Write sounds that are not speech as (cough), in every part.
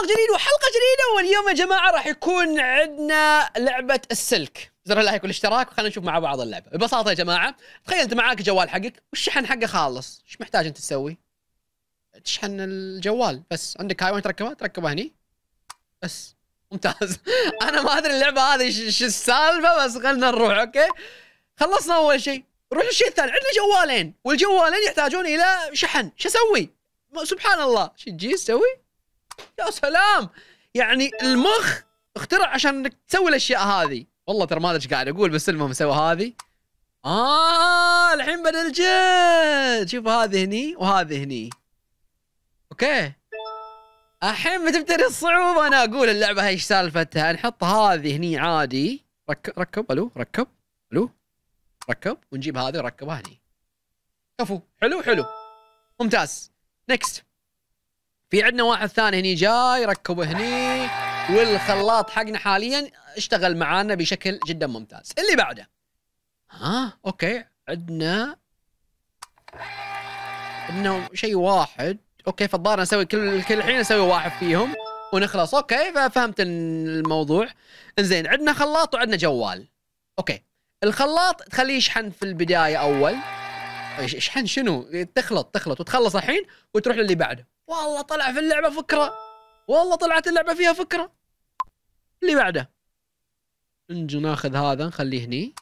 سبق جديد وحلقه جديده واليوم يا جماعه راح يكون عندنا لعبه السلك زر اللايك والاشتراك وخلينا نشوف مع بعض اللعبه ببساطه يا جماعه تخيل انت معاك جوال حقك والشحن حقه خالص ايش محتاج انت تسوي تشحن الجوال بس عندك هاي وين تركبها تركبها هني بس ممتاز (laughs) انا ما ادري اللعبه هذه ايش السالفه بس خلينا نروح اوكي خلصنا اول شيء نروح للشيء الثاني عندنا جوالين والجوالين يحتاجون الى شحن شو اسوي سبحان الله شو تجي تسوي يا سلام يعني المخ اخترع عشان انك تسوي الاشياء هذه والله ترى ما ادري ايش قاعد اقول بس المهم سوى هذه اه الحين بدل الجد شوف هذه هني وهذه هني اوكي الحين بتبتدي الصعوبه انا اقول اللعبه هي ايش سالفتها نحط هذه هني عادي ركب ركب الو ركب الو ركب ونجيب هذه وركبها هني كفو حلو حلو ممتاز نكست في عندنا واحد ثاني هني جاي ركبه هني والخلاط حقنا حاليا اشتغل معانا بشكل جدا ممتاز اللي بعده ها اوكي عندنا انه شيء واحد اوكي فالظاهر نسوي كل كل الحين نسوي واحد فيهم ونخلص اوكي ففهمت الموضوع انزين عندنا خلاط وعندنا جوال اوكي الخلاط تخليه يشحن في البدايه اول يشحن شنو تخلط تخلط وتخلص الحين وتروح للي بعده والله طلع في اللعبه فكره والله طلعت اللعبه فيها فكره اللي بعده نجي ناخذ هذا نخليه هني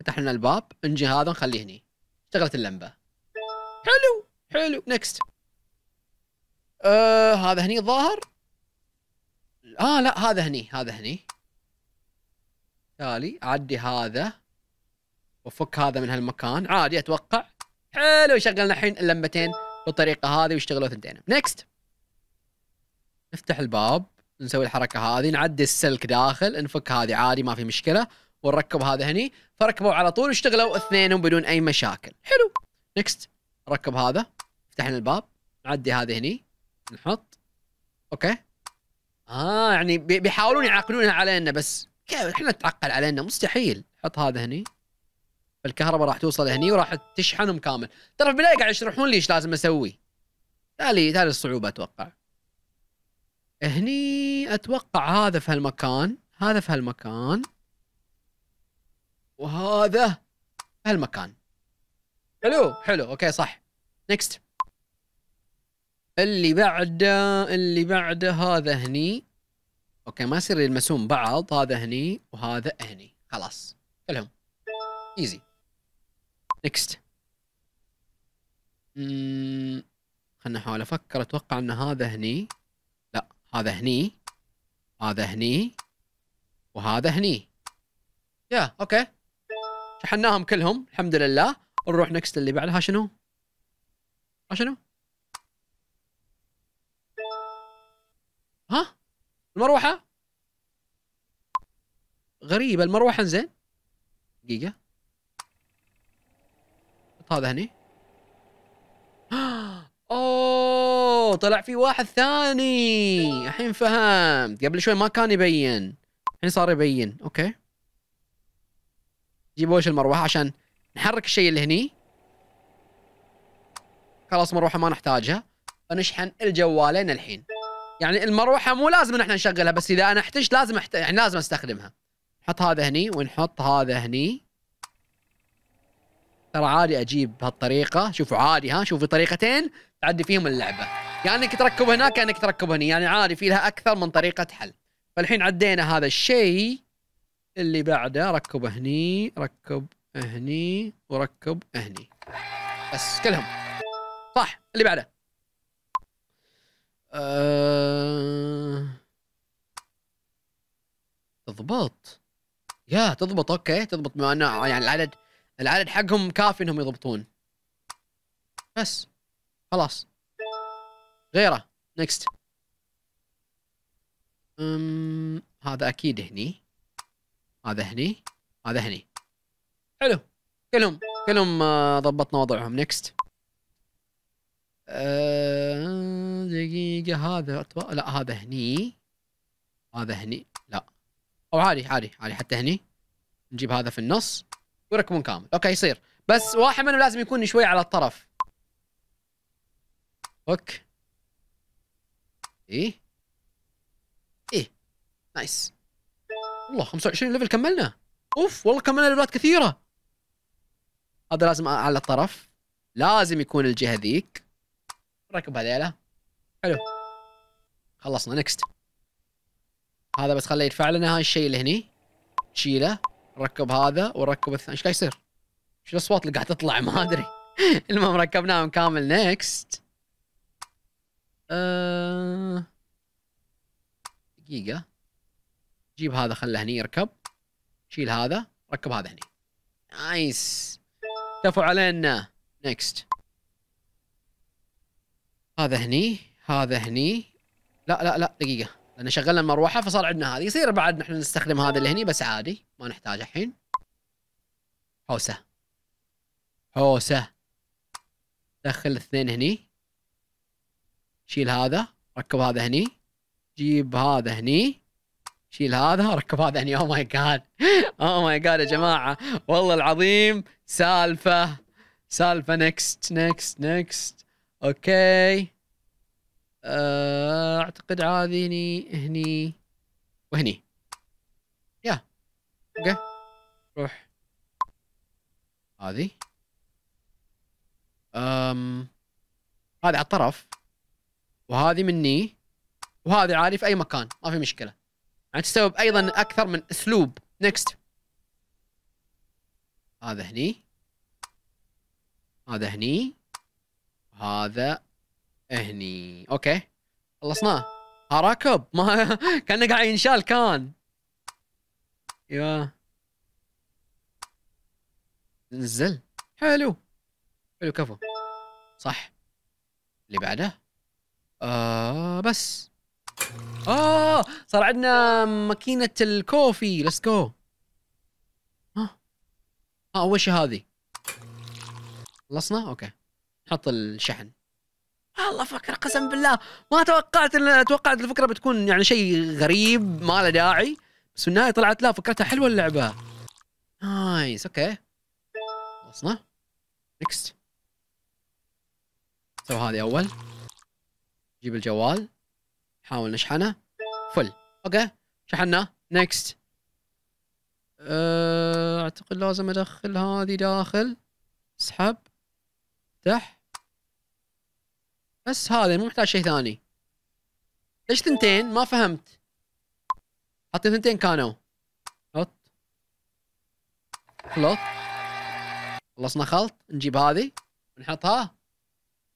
فتح لنا الباب نجي هذا نخليه هني اشتغلت اللمبه حلو حلو نكست آه هذا هني الظاهر اه لا هذا هني هذا هني تالي اعدي هذا وفك هذا من هالمكان عادي اتوقع حلو شغلنا الحين اللمبتين بالطريقه هذه واشتغلوا ثنتين نكست نفتح الباب نسوي الحركه هذه نعدي السلك داخل نفك هذه عادي ما في مشكله ونركب هذا هني فركبوا على طول واشتغلوا اثنينهم بدون اي مشاكل حلو نكست ركب هذا فتحنا الباب نعدي هذه هني نحط اوكي اه يعني بيحاولون يعقلونها علينا بس كيف احنا نتعقل علينا مستحيل حط هذا هني فالكهرباء راح توصل هني وراح تشحنهم كامل ترى في البدايه قاعد يشرحون لي ايش لازم اسوي تالي تالي الصعوبه اتوقع هني اتوقع هذا في هالمكان هذا في هالمكان وهذا في هالمكان حلو حلو اوكي صح نكست اللي بعده اللي بعده هذا هني اوكي ما يصير يلمسون بعض هذا هني وهذا هني خلاص كلهم ايزي نكست خلنا احاول افكر اتوقع ان هذا هني لا هذا هني هذا هني وهذا هني يا اوكي شحناهم كلهم الحمد لله نروح نكست اللي بعدها شنو؟ ها شنو؟ ها؟ المروحة؟ غريبة المروحة زين دقيقة حط هذا هني (gasps) اوه طلع في واحد ثاني الحين فهمت قبل شوي ما كان يبين الحين صار يبين اوكي جيب وش المروحه عشان نحرك الشيء اللي هني خلاص مروحه ما نحتاجها فنشحن الجوالين الحين يعني المروحه مو لازم احنا نشغلها بس اذا انا احتجت لازم أحت... يعني لازم استخدمها نحط هذا هني ونحط هذا هني ترى عادي اجيب بهالطريقه شوفوا عادي ها شوفوا طريقتين تعدي فيهم اللعبه يا يعني انك تركب هناك يا انك تركب هنا يعني عادي في لها اكثر من طريقه حل فالحين عدينا هذا الشيء اللي بعده ركب هني ركب هني وركب هني بس كلهم صح اللي بعده أه... تضبط يا تضبط اوكي تضبط بما انه يعني العدد العدد حقهم كافي انهم يضبطون بس خلاص غيره نكست أم... هذا اكيد هني هذا هني هذا هني حلو كلهم كلهم آه، ضبطنا وضعهم نكست أه، دقيقة هذا لا هذا هني هذا هني لا أو عادي عادي عادي حتى هني نجيب هذا في النص ويركبون كامل اوكي يصير بس واحد منهم لازم يكون شوي على الطرف اوك ايه ايه نايس والله 25 ليفل كملنا اوف والله كملنا ليفلات كثيره هذا لازم على الطرف لازم يكون الجهه ذيك ركب هذيلا حلو خلصنا نكست هذا بس خليه يدفع لنا هاي الشيء اللي هني شيله ركب هذا وركب الثاني ايش قاعد يصير؟ شو الاصوات اللي قاعد تطلع ما ادري (laughs) المهم ركبناهم كامل نكست آه، دقيقة جيب هذا خله هني يركب شيل هذا ركب هذا هني نايس كفو علينا نكست هذا هني هذا هني لا لا لا دقيقة لان شغلنا المروحه فصار عندنا هذه يصير بعد نحن نستخدم هذا اللي هني بس عادي ما نحتاج الحين حوسه حوسه دخل الاثنين هني شيل هذا ركب هذا هني جيب هذا هني شيل هذا ركب هذا هني او ماي جاد او ماي جاد يا جماعه والله العظيم سالفه سالفه نكست نكست نكست اوكي آه، اعتقد هذه هني هني وهني يا اوكي روح هذه ام هذه على الطرف وهذه مني وهذه عالي في اي مكان ما في مشكله يعني تستوعب ايضا اكثر من اسلوب نكست هذا هني هذا هني هذا هني اوكي خلصناه ها آه، راكب (laughs) ما كانه قاعد ينشال كان يا أيوه. نزل حلو حلو كفو صح اللي بعده آه بس اه صار عندنا ماكينة الكوفي ليتس جو ها اول شيء هذه خلصنا اوكي نحط الشحن والله فكره قسم بالله ما توقعت ان توقعت الفكره بتكون يعني شيء غريب ما له داعي بس في النهايه طلعت لا فكرتها حلوه اللعبه نايس اوكي خلصنا نكست سوي هذه اول جيب الجوال حاول نشحنه فل اوكي شحناه نكست اعتقد لازم ادخل هذه داخل اسحب افتح بس هذا مو محتاج شيء ثاني ليش ثنتين ما فهمت حطيت ثنتين كانوا خلط خلط خلصنا خلط نجيب هذه ونحطها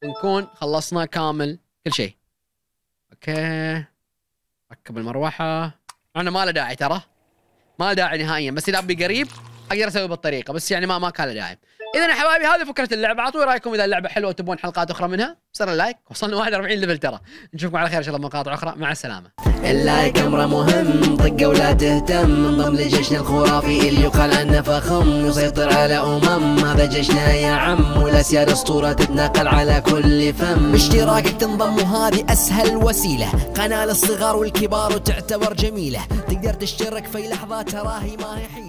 ونكون خلصنا كامل كل شيء اوكي ركب المروحه انا ما له داعي ترى ما له داعي نهائيا بس اذا ابي قريب اقدر اسوي بالطريقه بس يعني ما ما كان داعي اذا يا حبايبي هذه فكره اللعبه اعطوا رايكم اذا اللعبه حلوه تبون حلقات اخرى منها سر اللايك وصلنا 41 ليفل ترى نشوفكم على خير ان شاء الله مقاطع اخرى مع السلامه اللايك امره مهم طقه ولا تهتم انضم لجيشنا الخرافي اللي يقال عنه فخم يسيطر على امم هذا جيشنا يا عم والاسياد اسطوره تتناقل على كل فم باشتراكك تنضم وهذه اسهل وسيله قناه للصغار والكبار وتعتبر جميله تقدر تشترك في لحظه تراهي ما هي حيله